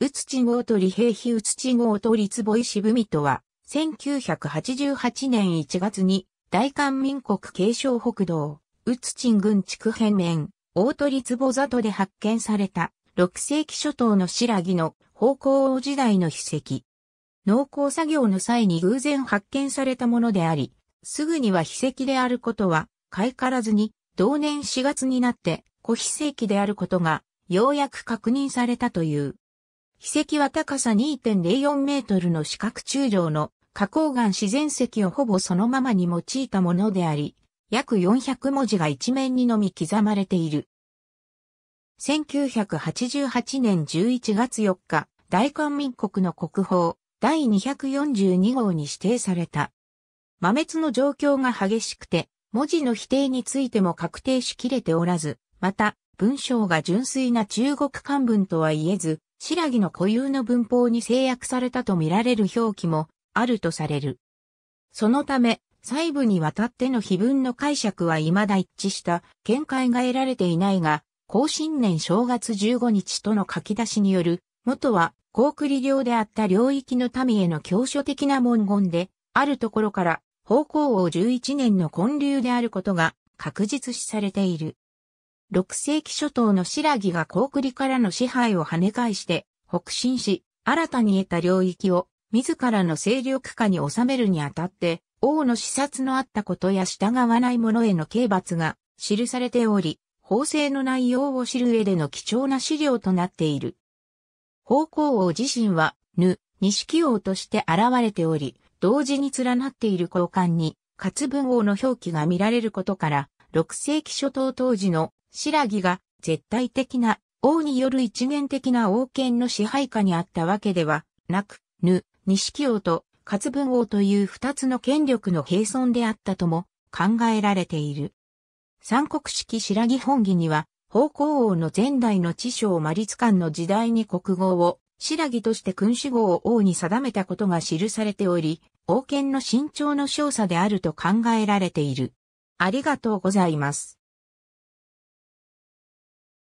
うつちごうとり平比うつちごうとりつぼいしぶみとは、1988年1月に、大韓民国継承北道、うつちん郡地区辺面、大鳥坪里で発見された、6世紀初頭の白木の方向王時代の秘跡。農耕作業の際に偶然発見されたものであり、すぐには秘跡であることは、買いからずに、同年4月になって、古秘跡であることが、ようやく確認されたという。秘石は高さ2.04メートルの四角柱状の花崗岩自然石をほぼそのままに用いたものであり、約400文字が一面にのみ刻まれている。1988年11月4日、大韓民国の国宝第242号に指定された。真滅の状況が激しくて、文字の否定についても確定しきれておらず、また、文章が純粋な中国漢文とは言えず、白木の固有の文法に制約されたとみられる表記もあるとされる。そのため、細部にわたっての碑文の解釈は未だ一致した見解が得られていないが、後新年正月15日との書き出しによる、元は、高栗領であった領域の民への教書的な文言で、あるところから、方向王11年の建立であることが確実視されている。6世紀初頭の白木が高栗からの支配を跳ね返して北進し、新たに得た領域を自らの勢力下に収めるにあたって、王の視察のあったことや従わない者への刑罰が記されており、法制の内容を知る上での貴重な資料となっている。方向王自身は、ぬ、錦王として現れており、同時に連なっている交換に、活文王の表記が見られることから、6世紀初頭当時の白木が絶対的な王による一元的な王権の支配下にあったわけではなく、ぬ、錦王と勝文王という二つの権力の並存であったとも考えられている。三国式白木本義には、方向王の前代の知将マリツカンの時代に国号を白木として君主号を王に定めたことが記されており、王権の身長の少佐であると考えられている。ありがとうございます。